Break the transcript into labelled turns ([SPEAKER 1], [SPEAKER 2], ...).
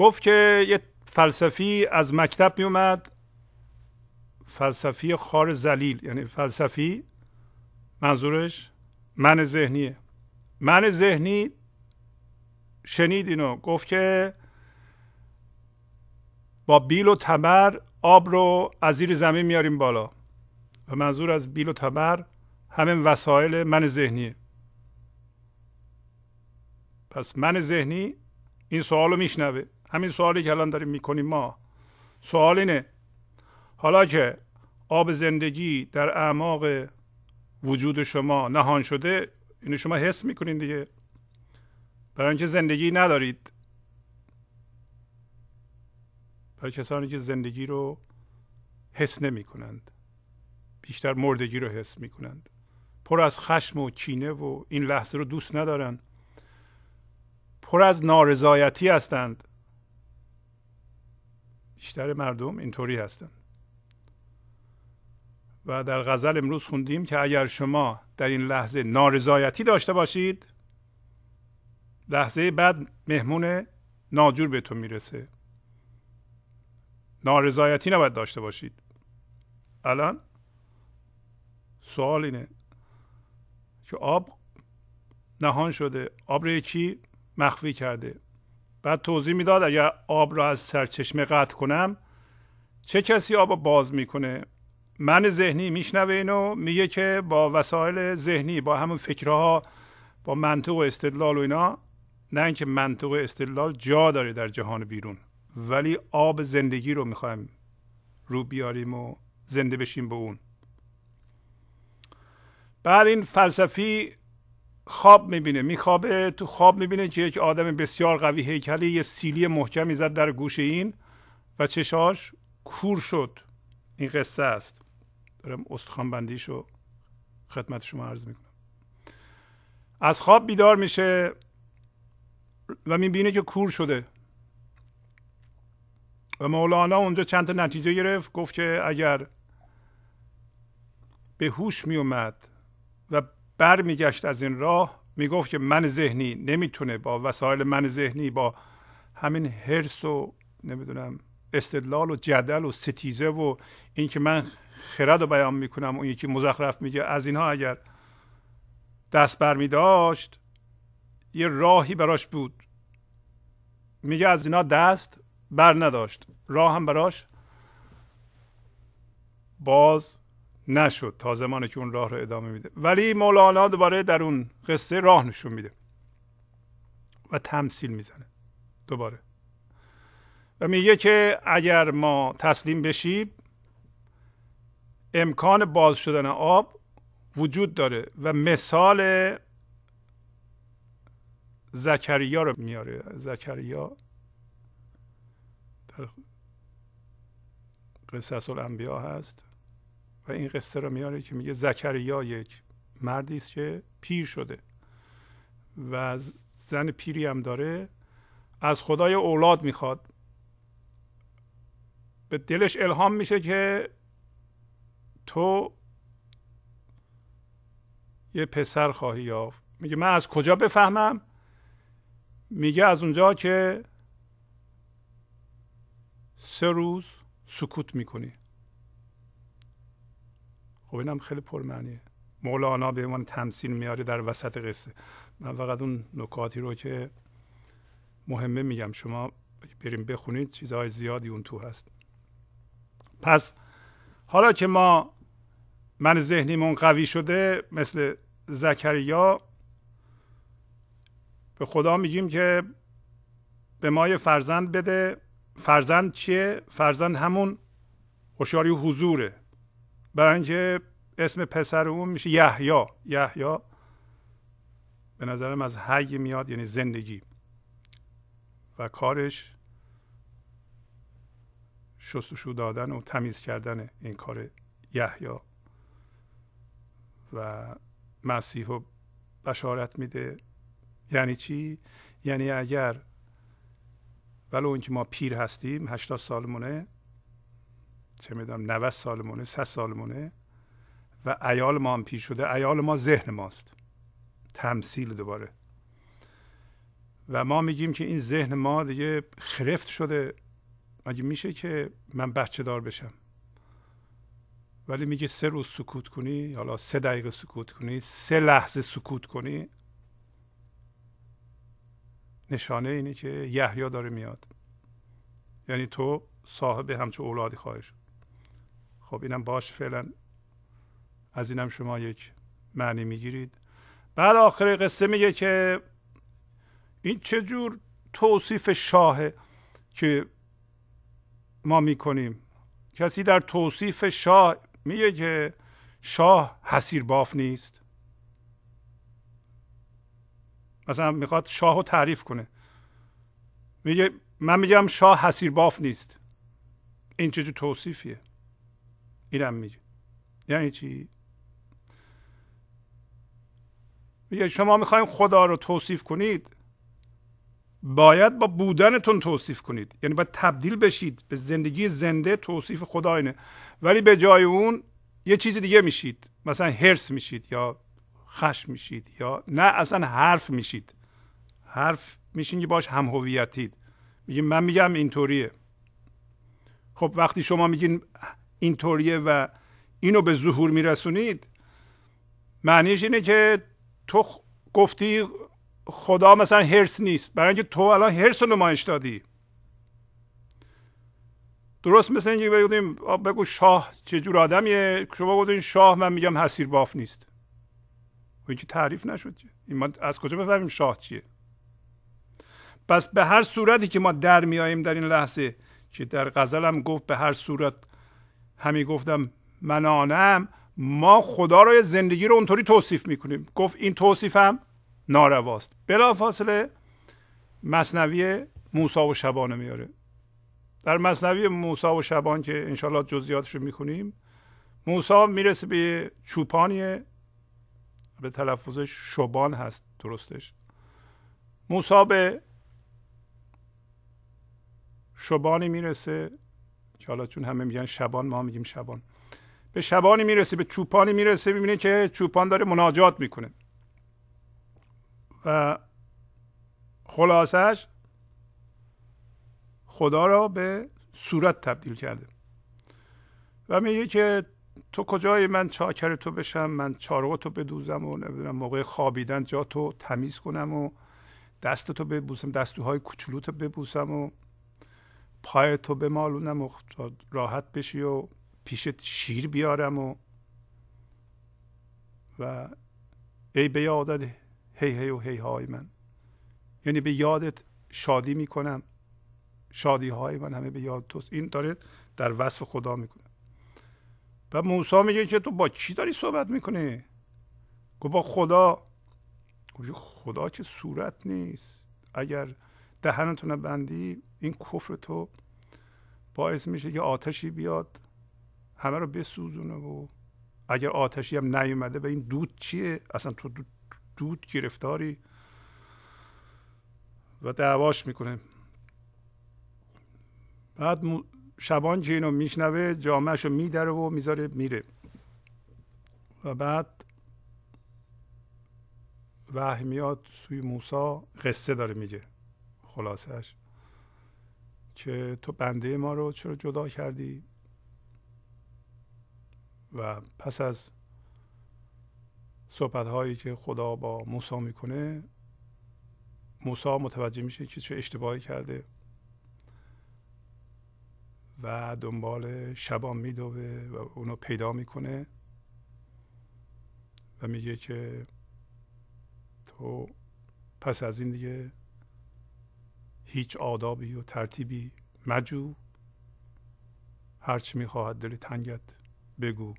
[SPEAKER 1] گفت که یه فلسفی از مکتب می اومد فلسفی خار زلیل یعنی فلسفی منظورش من ذهنیه من ذهنی شنید اینو گفت که با بیل و تبر آب رو از زیر زمین میاریم بالا و منظور از بیل و تبر همین وسایل من ذهنیه پس من ذهنی این سوال رو میشنوه همین سوالی که الان داریم میکنیم ما سوال اینه حالا که آب زندگی در اعماق وجود شما نهان شده اینو شما حس میکنین دیگه برای اینکه زندگی ندارید برای کسانی که زندگی رو حس نمی کنند بیشتر مردگی رو حس می کنند پر از خشم و چینه و این لحظه رو دوست ندارن پر از نارضایتی هستند بیشتر مردم اینطوری هستن. و در غزل امروز خوندیم که اگر شما در این لحظه نارضایتی داشته باشید لحظه بعد مهمون ناجور به تو میرسه نارضایتی نباید داشته باشید الان سوال اینه که آب نهان شده آب رو یکی مخفی کرده بعد توضیح میداد اگر آب را از سرچشمه قطع کنم چه کسی آب باز میکنه من ذهنی میشنوه اینو میگه که با وسایل ذهنی با همون فکرها با منطق و استدلال و اینا نه اینکه منطق و استدلال جا داره در جهان بیرون ولی آب زندگی رو میخوایم رو بیاریم و زنده بشیم به اون بعد این فلسفی خواب میبینه میخوابه تو خواب میبینه که یک آدم بسیار قوی هیکلی یه سیلی محکمی زد در گوش این و چشاش کور شد این قصه است دارم استخوان بندیش رو خدمت شما عرض میکنم از خواب بیدار میشه و میبینه که کور شده و مولانا اونجا چند تا نتیجه گرفت گفت که اگر به هوش میومد و برمیگشت از این راه میگفت که من ذهنی نمیتونه با وسایل من ذهنی با همین حرس و نمیدونم استدلال و جدل و ستیزه و اینکه من خرد رو بیان میکنم اون یکی مزخرف میگه از اینها اگر دست بر میداشت داشت یه راهی براش بود میگه از اینا دست بر نداشت راه هم براش باز نشد تا زمانی که اون راه رو ادامه میده ولی مولانا دوباره در اون قصه راه نشون میده و تمثیل میزنه دوباره و میگه که اگر ما تسلیم بشیم امکان باز شدن آب وجود داره و مثال زکریا رو میاره زکریا در قصص الانبیا هست این قصه رو میاره که میگه زکریا یک مردی است که پیر شده و زن پیری هم داره از خدای اولاد میخواد به دلش الهام میشه که تو یه پسر خواهی یافت میگه من از کجا بفهمم میگه از اونجا که سه روز سکوت میکنی خب اینم خیلی پرمعنیه مولانا به عنوان تمثیل میاره در وسط قصه من فقط اون نکاتی رو که مهمه میگم شما بریم بخونید چیزهای زیادی اون تو هست پس حالا که ما من ذهنیمون قوی شده مثل زکریا به خدا میگیم که به ما یه فرزند بده فرزند چیه فرزند همون هوشیاری حضوره برای اینکه اسم پسر اون میشه یحیی یحیی به نظرم از حی میاد یعنی زندگی و کارش شستشو دادن و تمیز کردن این کار یحیی و مسیح رو بشارت میده یعنی چی یعنی اگر ولو اینکه ما پیر هستیم هشتاد سالمونه چه میدونم 90 سالمونه 100 سالمونه و ایال ما هم پیش شده ایال ما ذهن ماست تمثیل دوباره و ما میگیم که این ذهن ما دیگه خرفت شده مگه میشه که من بچه دار بشم ولی میگه سه روز سکوت کنی حالا سه دقیقه سکوت کنی سه لحظه سکوت کنی نشانه اینه که یحیی داره میاد یعنی تو صاحب همچون اولادی خواهی خب اینم باش فعلا از اینم شما یک معنی میگیرید بعد آخر قصه میگه که این چه جور توصیف شاهه که ما میکنیم کسی در توصیف شاه میگه که شاه حسیر باف نیست مثلا میخواد شاه رو تعریف کنه میگه من میگم شاه حسیر باف نیست این چجور توصیفیه اینم میگه یعنی چی میگه شما میخواین خدا رو توصیف کنید باید با بودنتون توصیف کنید یعنی باید تبدیل بشید به زندگی زنده توصیف خدا اینه ولی به جای اون یه چیز دیگه میشید مثلا هرس میشید یا خشم میشید یا نه اصلا حرف میشید حرف میشین که باش هم هویتید من میگم اینطوریه خب وقتی شما میگین اینطوریه و اینو به ظهور میرسونید معنیش اینه که تو گفتی خدا مثلا هرس نیست برای اینکه تو الان هرس رو نمایش دادی درست مثل اینکه بگیم بگو شاه چه جور آدمیه شما گفتین شاه من میگم حسیر باف نیست و که تعریف نشد این ما از کجا بفهمیم شاه چیه پس به هر صورتی که ما در میاییم در این لحظه که در غزلم گفت به هر صورت همی گفتم من ما خدا رو زندگی رو اونطوری توصیف میکنیم گفت این توصیفم نارواست فاصله مصنوی موسا و شبانه میاره در مصنوی موسا و شبان که انشالله جزیاتش رو میکنیم موسا میرسه به چوپانیه به تلفظش شبان هست درستش موسا به شبانی میرسه که حالا چون همه میگن شبان ما میگیم شبان به شبانی میرسه به چوپانی میرسه میبینه که چوپان داره مناجات میکنه و خلاصش خدا را به صورت تبدیل کرده و میگه که تو کجای من چاکر تو بشم من چارو تو بدوزم و نمیدونم موقع خوابیدن جا تو تمیز کنم و دست تو ببوسم دستوهای کوچولو تو ببوسم و پای تو بمالونم و راحت بشی و پیشت شیر بیارم و و ای به یادت هی هی و هی های من یعنی به یادت شادی میکنم شادی های من همه به یاد توست این داره در وصف خدا میکنه و موسی میگه که تو با چی داری صحبت میکنی گفت با خدا خدا چه صورت نیست اگر دهنتون بندی این کفر تو باعث میشه که آتشی بیاد همه رو بسوزونه و اگر آتشی هم نیومده به این دود چیه اصلا تو دود, دود گرفتاری و دعواش میکنه بعد شبان که اینو میشنوه جامعهشو میدره و میذاره میره و بعد وحی میاد سوی موسی قصه داره میگه خلاصش که تو بنده ما رو چرا جدا کردی و پس از صحبت هایی که خدا با موسی میکنه موسی متوجه میشه که چه اشتباهی کرده و دنبال شبان میدوه و اونو پیدا میکنه و میگه که تو پس از این دیگه هیچ آدابی و ترتیبی مجو هرچی میخواهد دل تنگت بگو